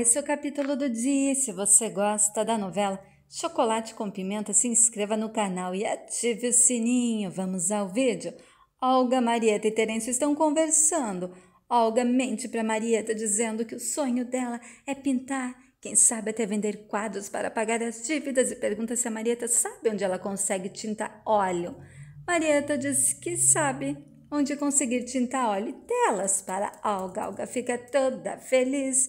esse é o capítulo do dia. Se você gosta da novela Chocolate com Pimenta, se inscreva no canal e ative o sininho. Vamos ao vídeo. Olga, Marieta e Terêncio estão conversando. Olga mente para Marieta dizendo que o sonho dela é pintar, quem sabe até vender quadros para pagar as dívidas e pergunta se a Marieta sabe onde ela consegue tinta óleo. Marieta diz que sabe onde conseguir tinta óleo e telas para Olga. Olga fica toda feliz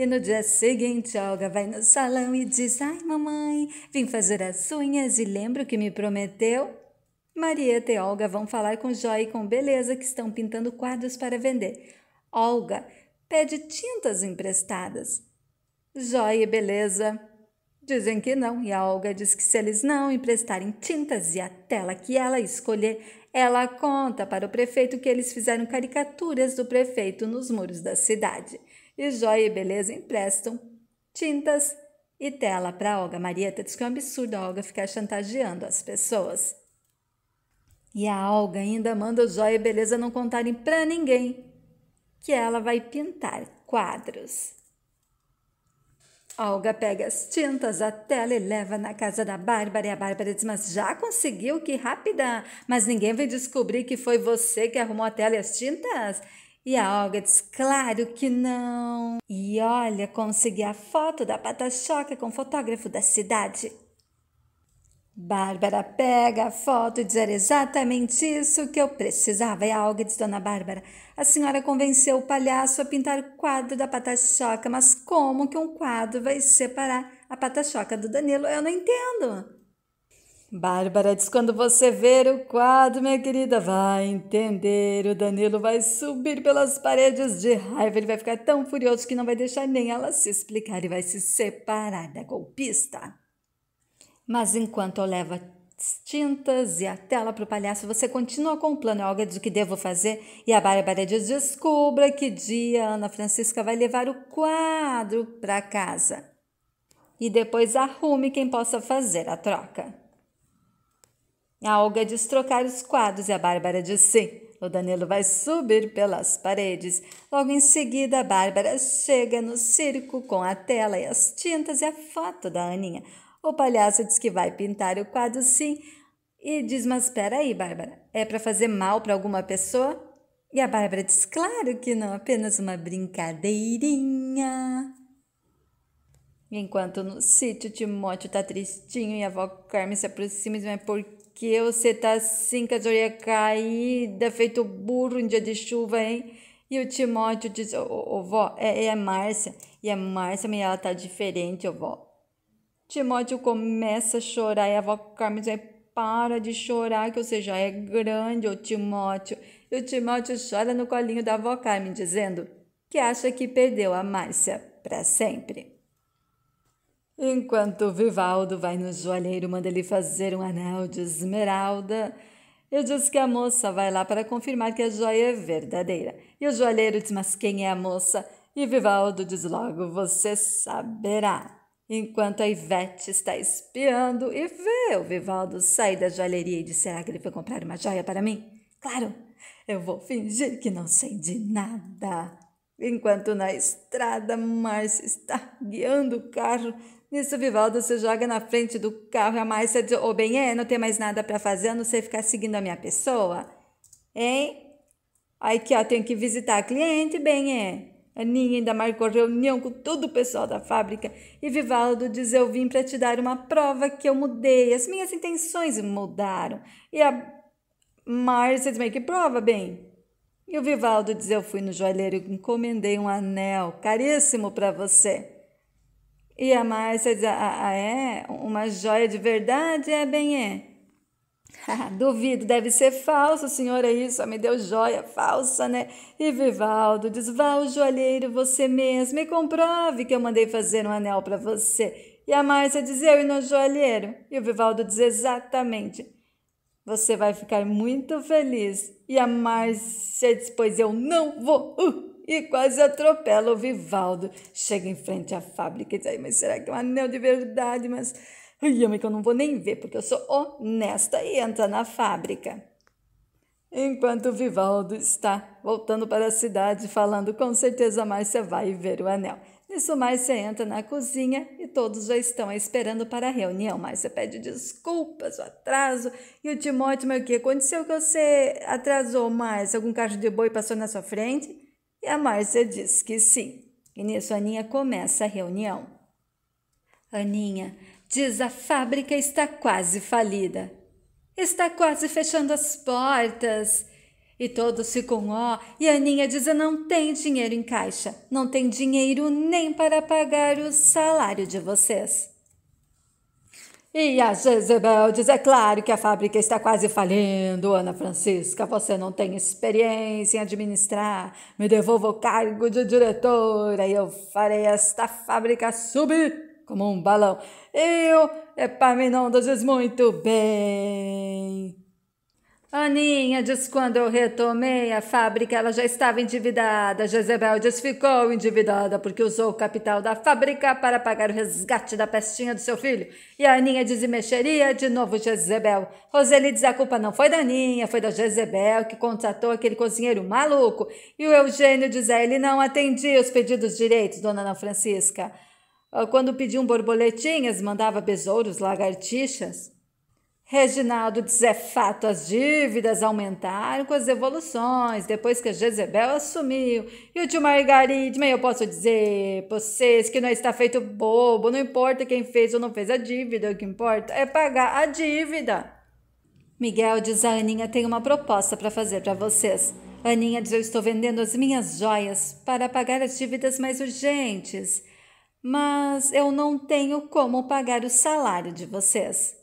e no dia seguinte, Olga vai no salão e diz: Ai, mamãe, vim fazer as unhas e lembro que me prometeu? Marieta e Olga vão falar com Joy e com Beleza que estão pintando quadros para vender. Olga pede tintas emprestadas. Joy e Beleza dizem que não, e a Olga diz que se eles não emprestarem tintas e a tela que ela escolher, ela conta para o prefeito que eles fizeram caricaturas do prefeito nos muros da cidade e Joia e Beleza emprestam tintas e tela para Olga. Marieta tá, diz que é um absurdo a Olga ficar chantageando as pessoas. E a Olga ainda manda o Joia e Beleza não contarem para ninguém que ela vai pintar quadros. A Olga pega as tintas, a tela e leva na casa da Bárbara. E a Bárbara diz: Mas já conseguiu? Que rápida! Mas ninguém vai descobrir que foi você que arrumou a tela e as tintas? E a Olga diz: Claro que não! E olha, consegui a foto da Patachoca com o fotógrafo da cidade. Bárbara pega a foto e diz exatamente isso que eu precisava. E a Olga diz, Dona Bárbara, a senhora convenceu o palhaço a pintar o quadro da Patachoca, mas como que um quadro vai separar a Patachoca do Danilo? Eu não entendo. Bárbara diz: quando você ver o quadro, minha querida, vai entender. O Danilo vai subir pelas paredes de raiva. Ele vai ficar tão furioso que não vai deixar nem ela se explicar e vai se separar da golpista. Mas enquanto eu levo as tintas e a tela para o palhaço, você continua com o plano. Olga diz: o que devo fazer? E a Bárbara diz: descubra que dia Ana Francisca vai levar o quadro para casa. E depois arrume quem possa fazer a troca. A Olga diz trocar os quadros e a Bárbara diz sim. O Danilo vai subir pelas paredes. Logo em seguida, a Bárbara chega no circo com a tela e as tintas e a foto da Aninha. O palhaço diz que vai pintar o quadro sim e diz: Mas espera aí, Bárbara, é para fazer mal para alguma pessoa? E a Bárbara diz: Claro que não, apenas uma brincadeirinha. Enquanto no sítio, Timóteo tá tristinho e a avó Carmen se aproxima e diz: Mas por que você tá assim com a orelha caída, feito burro em dia de chuva, hein? E o Timóteo diz, ô, ô, vó, é, é a Márcia. E a Márcia, minha, ela tá diferente, ô vó. Timóteo começa a chorar e a avó Carmen diz, é, para de chorar, que você já é grande, ô Timóteo. E o Timóteo chora no colinho da avó Carmen, dizendo que acha que perdeu a Márcia para sempre. Enquanto Vivaldo vai no joalheiro manda ele fazer um anel de esmeralda, eu disse que a moça vai lá para confirmar que a joia é verdadeira. E o joalheiro diz: Mas quem é a moça? E Vivaldo diz logo: Você saberá. Enquanto a Ivete está espiando e vê o Vivaldo sair da joalheria e diz: Será que ele foi comprar uma joia para mim? Claro, eu vou fingir que não sei de nada. Enquanto na estrada Márcia está guiando o carro Nisso, Vivaldo se joga na frente do carro e a Márcia diz: Ô, oh, bem, é, não tem mais nada para fazer a não ser ficar seguindo a minha pessoa. Hein? Aí que ó, tenho que visitar a cliente, bem, é. A Ninha ainda marcou reunião com todo o pessoal da fábrica e Vivaldo diz: Eu vim para te dar uma prova que eu mudei, as minhas intenções mudaram. E a Márcia diz: Mas que prova, bem? E o Vivaldo diz: Eu fui no joalheiro e encomendei um anel caríssimo para você. E a Márcia diz: ah, ah, ah, é? Uma joia de verdade? É, bem é. Duvido, deve ser falso, senhor, é isso, me deu joia falsa, né? E Vivaldo diz: vá ao joalheiro você mesmo e comprove que eu mandei fazer um anel para você. E a Márcia diz: eu e no joalheiro. E o Vivaldo diz: exatamente. Você vai ficar muito feliz. E a Márcia diz: pois eu não vou. Uh! e quase atropela o Vivaldo. Chega em frente à fábrica e diz: Mas será que é um anel de verdade? Mas. Ai, ama eu não vou nem ver, porque eu sou honesta e entra na fábrica. Enquanto Vivaldo está voltando para a cidade, falando com certeza Márcia vai ver o anel. Nisso, Márcia entra na cozinha e todos já estão esperando para a reunião. Márcia pede desculpas, o atraso. E o Timóteo, mas o que aconteceu que você atrasou, Márcia? Algum cacho de boi passou na sua frente? E a Márcia diz que sim. E nisso Aninha começa a reunião. Aninha, diz a fábrica está quase falida. Está quase fechando as portas. E todos ficam ó, e a Aninha diz: não tem dinheiro em caixa, não tem dinheiro nem para pagar o salário de vocês. E a Jezebel diz: é claro que a fábrica está quase falindo, Ana Francisca. Você não tem experiência em administrar. Me devolva o cargo de diretora e eu farei esta fábrica subir como um balão. Eu, Epaminondas, diz muito bem. Aninha diz quando eu retomei a fábrica, ela já estava endividada. Jezebel diz ficou endividada porque usou o capital da fábrica para pagar o resgate da pestinha do seu filho. E a Aninha diz e mexeria de novo Jezebel. Roseli diz a culpa não foi da Aninha, foi da Jezebel que contratou aquele cozinheiro maluco. E o Eugênio diz a é, ele não atendia os pedidos direitos, dona Ana Francisca. Ah, quando pediam borboletinhas, mandava besouros, lagartixas. Reginaldo diz é Fato, as dívidas aumentaram com as devoluções depois que a Jezebel assumiu. E o tio mas eu posso dizer vocês que não está feito bobo, não importa quem fez ou não fez a dívida, o que importa é pagar a dívida. Miguel diz a Aninha tem uma proposta para fazer para vocês. Aninha diz eu estou vendendo as minhas joias para pagar as dívidas mais urgentes, mas eu não tenho como pagar o salário de vocês.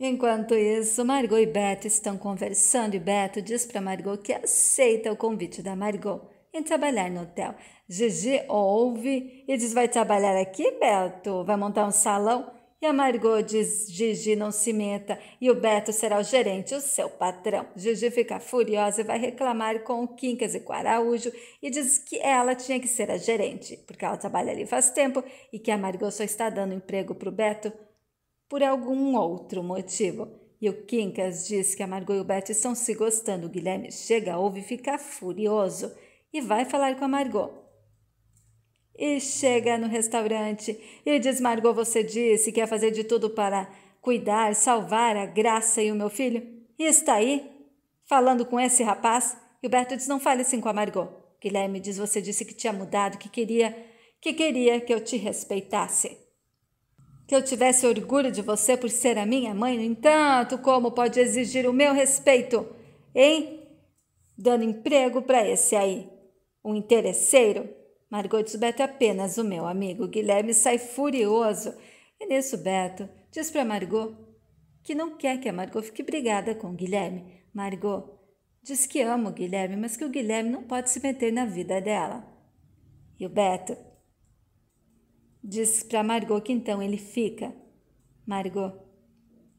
Enquanto isso, Margot e Beto estão conversando e Beto diz para Margot que aceita o convite da Margot em trabalhar no hotel. Gigi ouve e diz: Vai trabalhar aqui, Beto? Vai montar um salão? E a Margot diz: Gigi não se meta e o Beto será o gerente, o seu patrão. Gigi fica furiosa e vai reclamar com o Quincas e com o Araújo e diz que ela tinha que ser a gerente, porque ela trabalha ali faz tempo e que a Margot só está dando emprego para o Beto por algum outro motivo. E o Quincas diz que a Margot e o Beth estão se gostando. O Guilherme chega, ouve e fica furioso e vai falar com a Margot. E chega no restaurante e diz: Margot, você disse que ia fazer de tudo para cuidar, salvar a Graça e o meu filho. E está aí, falando com esse rapaz. E o Beto diz: Não fale assim com a Margot. Guilherme diz: Você disse que tinha mudado, que queria, que queria que eu te respeitasse. Que eu tivesse orgulho de você por ser a minha mãe, no entanto, como pode exigir o meu respeito? Hein? Dando emprego para esse aí. Um interesseiro? Margot diz Beto é apenas o meu amigo. Guilherme sai furioso. E nisso, Beto diz para Margot que não quer que a Margot fique brigada com Guilherme. Margot diz que ama o Guilherme, mas que o Guilherme não pode se meter na vida dela. E o Beto Diz para Margot que então ele fica. Margot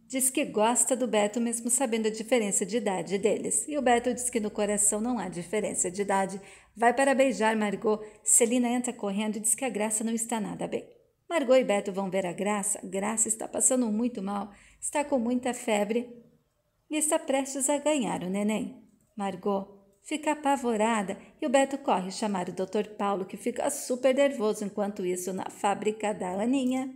diz que gosta do Beto mesmo sabendo a diferença de idade deles. E o Beto diz que no coração não há diferença de idade. Vai para beijar Margot. Celina entra correndo e diz que a Graça não está nada bem. Margot e Beto vão ver a Graça. Graça está passando muito mal, está com muita febre e está prestes a ganhar o neném. Margot Fica apavorada e o Beto corre chamar o Dr. Paulo, que fica super nervoso enquanto isso na fábrica da Aninha.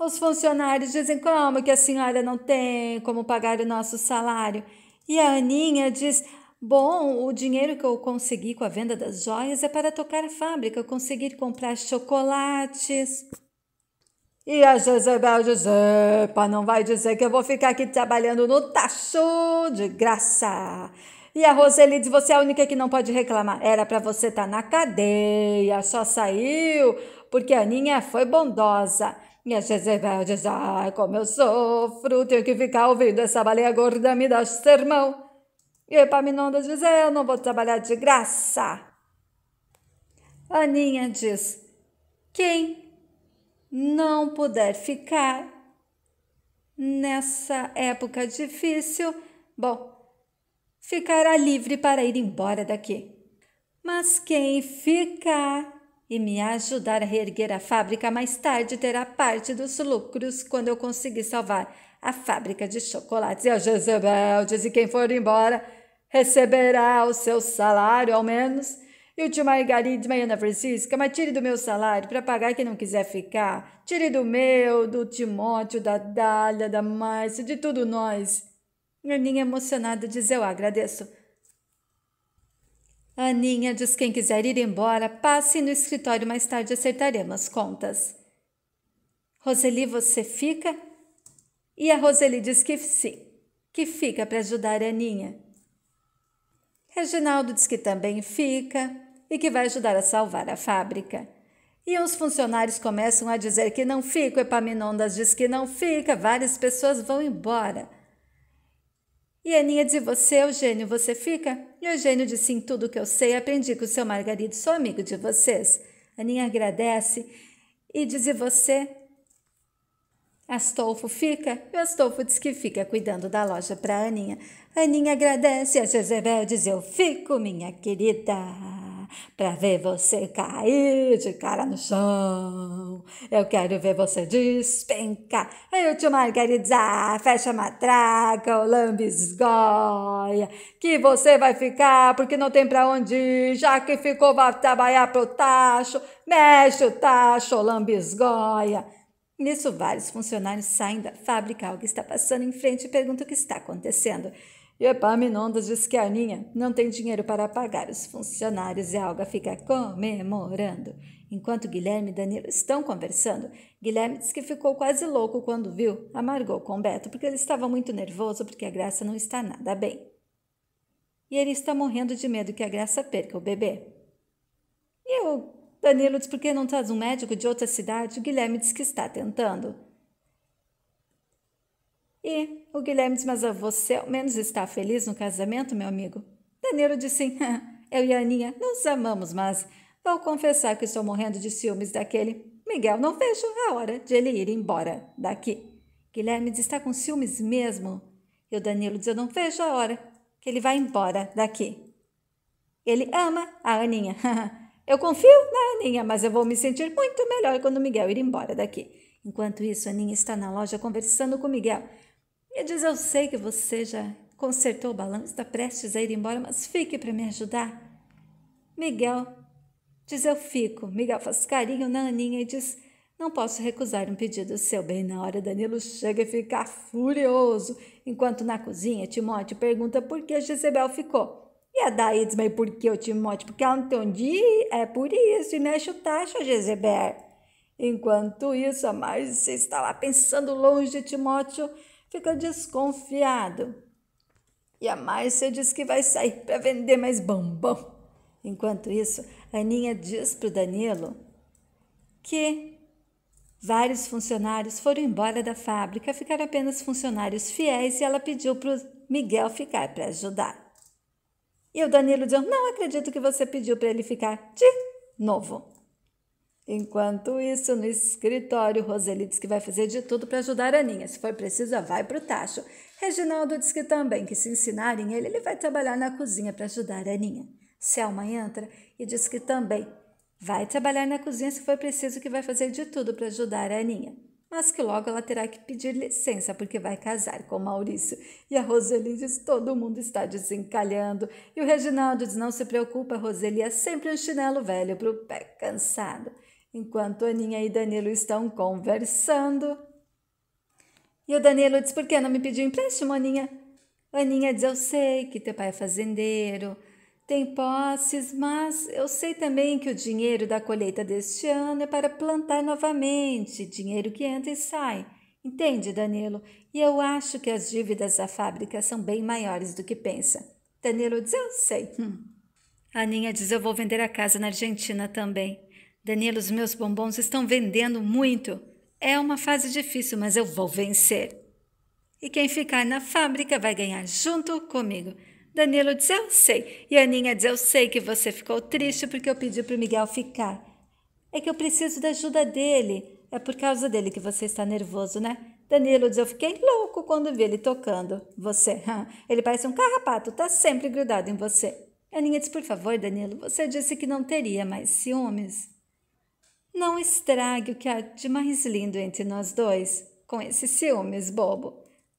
Os funcionários dizem como que a senhora não tem como pagar o nosso salário. E a Aninha diz: Bom, o dinheiro que eu consegui com a venda das joias é para tocar a fábrica, conseguir comprar chocolates. E a Jezebel Epa, não vai dizer que eu vou ficar aqui trabalhando no tacho de graça. E a Roseli diz: Você é a única que não pode reclamar. Era para você estar tá na cadeia, só saiu porque a Aninha foi bondosa. E a Jezebel diz: Ai, como eu sofro, tenho que ficar ouvindo essa baleia gorda me dar sermão. E Epaminondas diz: é, Eu não vou trabalhar de graça. A Aninha diz: Quem não puder ficar nessa época difícil, bom, ficará livre para ir embora daqui. Mas quem ficar e me ajudar a reerguer a fábrica mais tarde terá parte dos lucros quando eu conseguir salvar a fábrica de chocolates. E a Jezebel diz: quem for embora receberá o seu salário, ao menos. E o de Margarida e Ana Francisca, mas tire do meu salário para pagar quem não quiser ficar. Tire do meu, do Timóteo, da Dália, da Márcia, de tudo nós. Aninha emocionada diz: Eu agradeço. Aninha diz: Quem quiser ir embora, passe no escritório mais tarde acertaremos contas. Roseli, você fica? E a Roseli diz que sim, que fica para ajudar a Aninha. Reginaldo diz que também fica e que vai ajudar a salvar a fábrica. E os funcionários começam a dizer que não fica, o Epaminondas diz que não fica, várias pessoas vão embora. E Aninha disse: Você, Eugênio, é você fica? E Eugênio disse: Sim, tudo que eu sei, aprendi com o seu Margarido, sou amigo de vocês. Aninha agradece e diz: E você? Astolfo fica? E Astolfo diz que fica cuidando da loja para Aninha. Aninha agradece e a Jezebel é diz: Eu fico, minha querida pra ver você cair de cara no chão. Eu quero ver você despencar. Eu te margarizar, ah, fecha a matraca, ou lambisgoia. Que você vai ficar porque não tem pra onde ir. Já que ficou, vai trabalhar pro tacho. Mexe o tacho, ou lambisgoia. Nisso, vários funcionários saem da fábrica. alguém está passando em frente e pergunta o que está acontecendo. E Epaminondas diz que a Aninha não tem dinheiro para pagar os funcionários e Alga fica comemorando. Enquanto Guilherme e Danilo estão conversando, Guilherme diz que ficou quase louco quando viu Amargou com Beto, porque ele estava muito nervoso porque a Graça não está nada bem. E ele está morrendo de medo que a Graça perca o bebê. E o Danilo diz por que não traz um médico de outra cidade? O Guilherme diz que está tentando. E o Guilherme disse: Mas você ao menos está feliz no casamento, meu amigo? Danilo disse: Eu e a Aninha nos amamos, mas vou confessar que estou morrendo de ciúmes daquele. Miguel, não vejo a hora de ele ir embora daqui. Guilherme diz: Está com ciúmes mesmo? E o Danilo diz: Eu não vejo a hora que ele vai embora daqui. Ele ama a Aninha. eu confio na Aninha, mas eu vou me sentir muito melhor quando o Miguel ir embora daqui. Enquanto isso, Aninha está na loja conversando com Miguel e diz: Eu sei que você já consertou o balanço, está prestes a ir embora, mas fique para me ajudar. Miguel diz: Eu fico. Miguel faz carinho na Aninha e diz: Não posso recusar um pedido seu. Bem na hora, Danilo chega e fica furioso, enquanto na cozinha, Timóteo pergunta por que Jezebel ficou. E a Daí diz, mas por que o Timóteo? Porque ela não tem onde ir, é por isso, e mexe o tacho, Jezebel. Enquanto isso, a Marcia está lá pensando longe de Timóteo, fica desconfiado. E a Márcia diz que vai sair para vender mais bombom. Enquanto isso, a Aninha diz para o Danilo que vários funcionários foram embora da fábrica, ficaram apenas funcionários fiéis e ela pediu para o Miguel ficar para ajudar. E o Danilo diz: Não acredito que você pediu para ele ficar de novo. Enquanto isso, no escritório, Roseli diz que vai fazer de tudo para ajudar a Aninha. Se for preciso, vai para o tacho. Reginaldo diz que também, que se ensinarem ele, ele vai trabalhar na cozinha para ajudar a Aninha. Selma entra e diz que também vai trabalhar na cozinha se for preciso, que vai fazer de tudo para ajudar a Aninha. Mas que logo ela terá que pedir licença porque vai casar com Maurício. E a Roseli diz: todo mundo está desencalhando. E o Reginaldo diz: não se preocupa, Roseli, é sempre um chinelo velho para o pé cansado enquanto Aninha e Danilo estão conversando. E o Danilo diz: Por que não me pediu empréstimo, Aninha? Aninha diz: Eu sei que teu pai é fazendeiro, tem posses, mas eu sei também que o dinheiro da colheita deste ano é para plantar novamente dinheiro que entra e sai. Entende, Danilo? E eu acho que as dívidas da fábrica são bem maiores do que pensa. Danilo diz: Eu sei. Hum. Aninha diz: Eu vou vender a casa na Argentina também. Danilo, os meus bombons estão vendendo muito. É uma fase difícil, mas eu vou vencer. E quem ficar na fábrica vai ganhar junto comigo. Danilo diz: Eu sei. E Aninha diz: Eu sei que você ficou triste porque eu pedi para o Miguel ficar. É que eu preciso da ajuda dele. É por causa dele que você está nervoso, né? Danilo diz: Eu fiquei louco quando vi ele tocando. Você. Ele parece um carrapato, está sempre grudado em você. Aninha diz: Por favor, Danilo, você disse que não teria mais ciúmes. Não estrague o que há de mais lindo entre nós dois com esses ciúmes, bobo.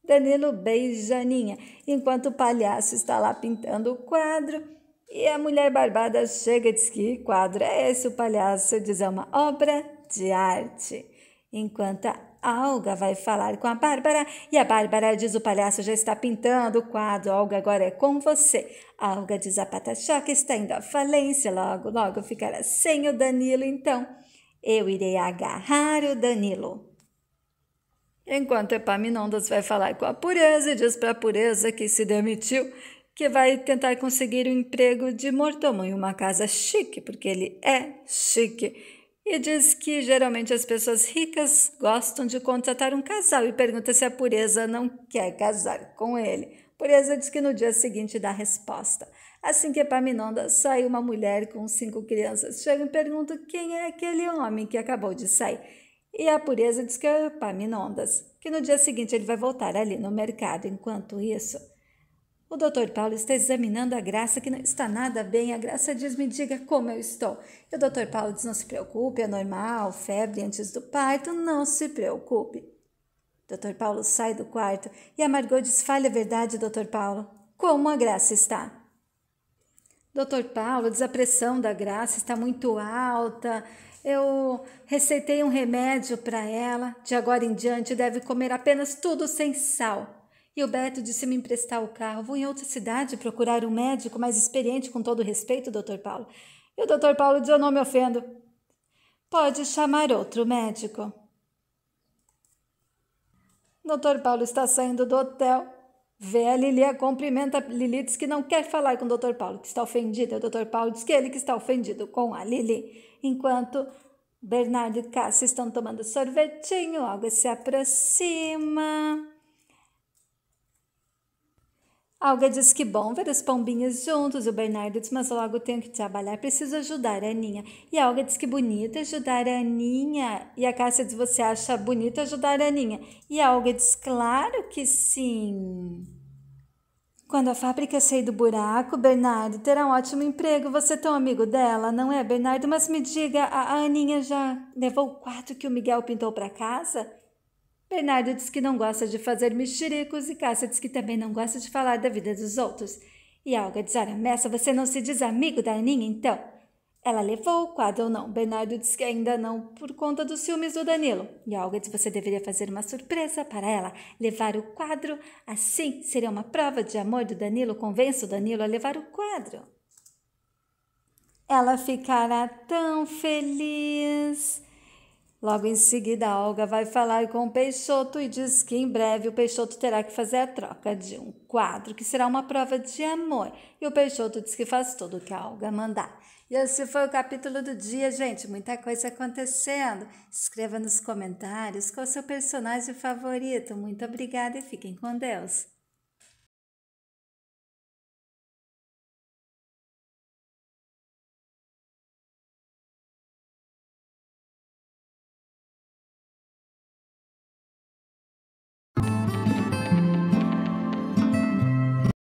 Danilo beija Ninha enquanto o palhaço está lá pintando o quadro. E a mulher barbada chega e diz que quadro é esse, o palhaço diz é uma obra de arte. Enquanto a Alga vai falar com a Bárbara e a Bárbara diz o palhaço já está pintando o quadro, Alga agora é com você. A Alga diz a patachoca está indo à falência, logo, logo ficará sem o Danilo então. Eu irei agarrar o Danilo. Enquanto Epaminondas vai falar com a pureza e diz para a pureza que se demitiu, que vai tentar conseguir um emprego de mordomo em uma casa chique, porque ele é chique e diz que geralmente as pessoas ricas gostam de contratar um casal e pergunta se a pureza não quer casar com ele. Pureza diz que no dia seguinte dá resposta. Assim que Epaminondas sai uma mulher com cinco crianças chega e pergunta quem é aquele homem que acabou de sair. E a pureza diz que é Epaminondas, que no dia seguinte ele vai voltar ali no mercado. Enquanto isso, o doutor Paulo está examinando a graça, que não está nada bem. A graça diz: Me diga como eu estou. E o doutor Paulo diz: Não se preocupe, é normal, febre antes do parto, não se preocupe. Doutor Paulo sai do quarto e a Margot diz: a verdade, Doutor Paulo. Como a graça está? Doutor Paulo diz: A pressão da graça está muito alta. Eu receitei um remédio para ela. De agora em diante deve comer apenas tudo sem sal. E o Beto disse me emprestar o carro. Vou em outra cidade procurar um médico mais experiente, com todo respeito, Doutor Paulo. E o Doutor Paulo diz: Eu não me ofendo. Pode chamar outro médico. Doutor Paulo está saindo do hotel. Vê a Lilia, cumprimenta Lili, diz que não quer falar com o doutor Paulo, que está ofendido. É o doutor Paulo diz que ele que está ofendido com a Lili. Enquanto Bernardo e Cássio estão tomando sorvetinho, algo se aproxima. Alga diz que bom ver as pombinhas juntos. O Bernardo diz, mas logo tenho que trabalhar, preciso ajudar a Aninha. E a Alga diz que bonita ajudar a Aninha. E a Cássia diz, você acha bonito ajudar a Aninha? E a Alga diz, claro que sim. Quando a fábrica sair do buraco, Bernardo terá um ótimo emprego. Você é tão amigo dela, não é, Bernardo? Mas me diga, a Aninha já levou o quarto que o Miguel pintou para casa? Bernardo diz que não gosta de fazer mexericos e Cássia diz que também não gosta de falar da vida dos outros. E Alga diz: Ora, Messa, você não se diz amigo da Aninha, então? Ela levou o quadro ou não? Bernardo diz que ainda não, por conta dos ciúmes do Danilo. E Alga diz: Você deveria fazer uma surpresa para ela, levar o quadro. Assim seria uma prova de amor do Danilo. Convença o Danilo a levar o quadro. Ela ficará tão feliz. Logo em seguida, Olga vai falar com o Peixoto e diz que em breve o Peixoto terá que fazer a troca de um quadro, que será uma prova de amor. E o Peixoto diz que faz tudo o que a Olga mandar. E esse foi o capítulo do dia, gente. Muita coisa acontecendo. Escreva nos comentários qual o seu personagem favorito. Muito obrigada e fiquem com Deus.